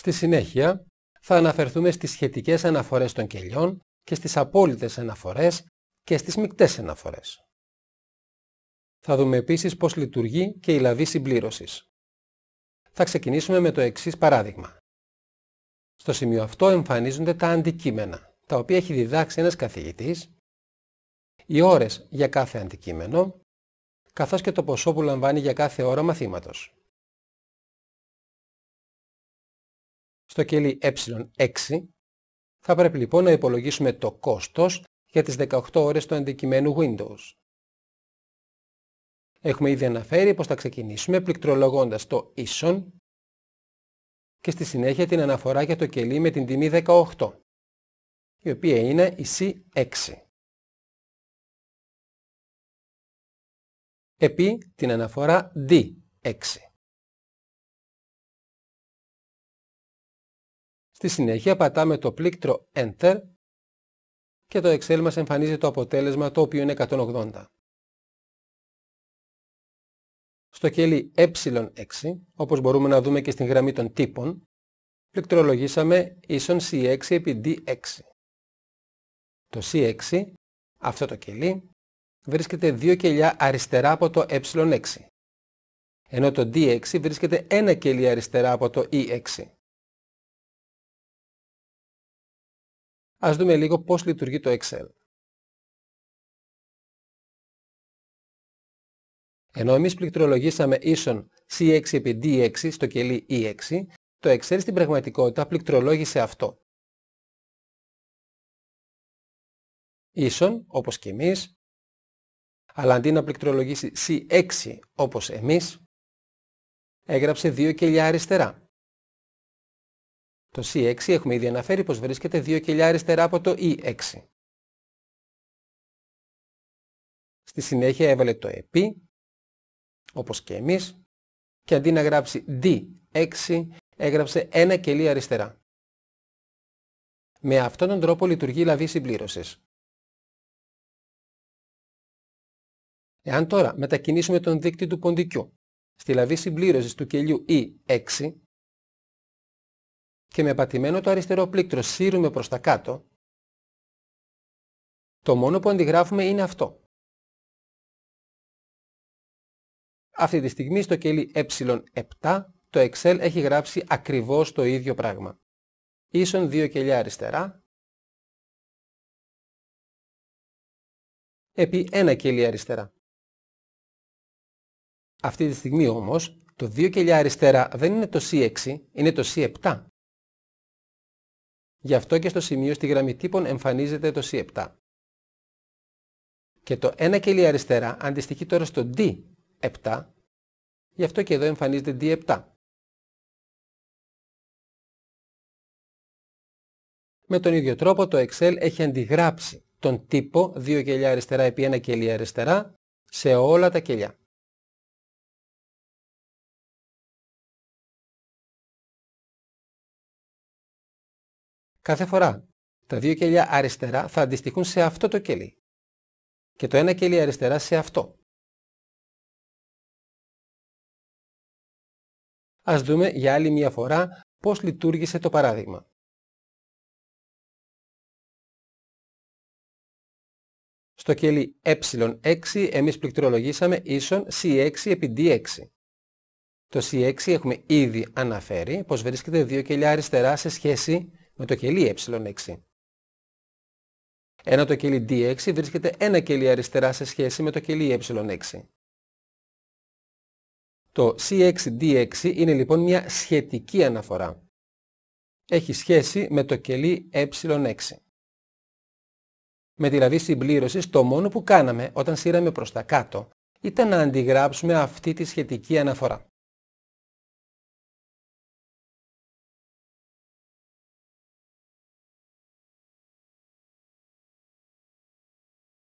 Στη συνέχεια θα αναφερθούμε στις σχετικές αναφορές των κελιών και στις απόλυτες αναφορές και στις μικτές αναφορές. Θα δούμε επίσης πώς λειτουργεί και η λαβή συμπλήρωσης. Θα ξεκινήσουμε με το εξής παράδειγμα. Στο σημείο αυτό εμφανίζονται τα αντικείμενα, τα οποία έχει διδάξει ένας καθηγητής, οι ώρες για κάθε αντικείμενο, καθώς και το ποσό που λαμβάνει για κάθε ώρα μαθήματος. στο κελί ε6, θα πρέπει λοιπόν να υπολογίσουμε το κόστος για τις 18 ώρες του αντικειμένου Windows. Έχουμε ήδη αναφέρει πως θα ξεκινήσουμε πληκτρολογώντας το ίσον και στη συνέχεια την αναφορά για το κελί με την τιμή 18, η οποία είναι η C6. Επί την αναφορά D6. Στη συνέχεια πατάμε το πλήκτρο Enter και το Excel μας εμφανίζει το αποτέλεσμα το οποίο είναι 180. Στο κέλι ε6, όπως μπορούμε να δούμε και στην γραμμή των τύπων, πληκτρολογήσαμε ίσον C6 επί D6. Το C6, αυτό το κελί, βρίσκεται δύο κελιά αριστερά από το ε6, ενώ το D6 βρίσκεται ένα κελί αριστερά από το E6. Ας δούμε λίγο πώς λειτουργεί το Excel. Ενώ εμείς πληκτρολογήσαμε ίσον C6 επί D6 στο κελί E6, το Excel στην πραγματικότητα πληκτρολόγησε αυτό. Ίσον, όπως και εμείς, αλλά αντί να πληκτρολογήσει C6 όπως εμείς, έγραψε δύο κελιά αριστερά. Το C6 έχουμε ήδη αναφέρει πως βρίσκεται 2 κελιά αριστερά από το E6. Στη συνέχεια έβαλε το επί, όπως και εμείς, και αντί να γράψει D6, έγραψε ένα κελί αριστερά. Με αυτόν τον τρόπο λειτουργεί η λαβή συμπλήρωσης. Εάν τώρα μετακινήσουμε τον δείκτη του ποντικού στη λαβή συμπλήρωσης του κελιού E6, και με πατημένο το αριστερό πλήκτρο σύρουμε προς τα κάτω, το μόνο που αντιγράφουμε είναι αυτό. Αυτή τη στιγμή στο κελί ε7 το Excel έχει γράψει ακριβώς το ίδιο πράγμα. Ίσον δύο κελιά αριστερά, επί ένα κελί αριστερά. Αυτή τη στιγμή όμως το δύο κελιά αριστερά δεν είναι το C6, είναι το C7. Γι' αυτό και στο σημείο στη γραμμή τύπων εμφανίζεται το C7. Και το ένα κελί αριστερά αντιστοιχεί τώρα στο D7, γι' αυτό και εδώ εμφανίζεται D7. Με τον ίδιο τρόπο το Excel έχει αντιγράψει τον τύπο 2 κελιά αριστερά επί 1 κελί αριστερά σε όλα τα κελιά. Κάθε φορά τα δύο κελιά αριστερά θα αντιστοιχούν σε αυτό το κελί και το ένα κελί αριστερά σε αυτό. Ας δούμε για άλλη μια φορά πώς λειτουργήσε το παράδειγμα. Στο κελί ε6 εμείς πληκτρολογήσαμε ίσον C6 επί D6. Το C6 έχουμε ήδη αναφέρει πως βρίσκεται δύο κελιά αριστερά σε σχέση με το κελί ε6. Ένα το κελί d6 βρίσκεται ένα κελί αριστερά σε σχέση με το κελί ε6. Το C6D6 είναι λοιπόν μια σχετική αναφορά. Έχει σχέση με το κελί ε6. Με τη λαβή συμπλήρωση το μόνο που κάναμε όταν σύραμε προς τα κάτω ήταν να αντιγράψουμε αυτή τη σχετική αναφορά.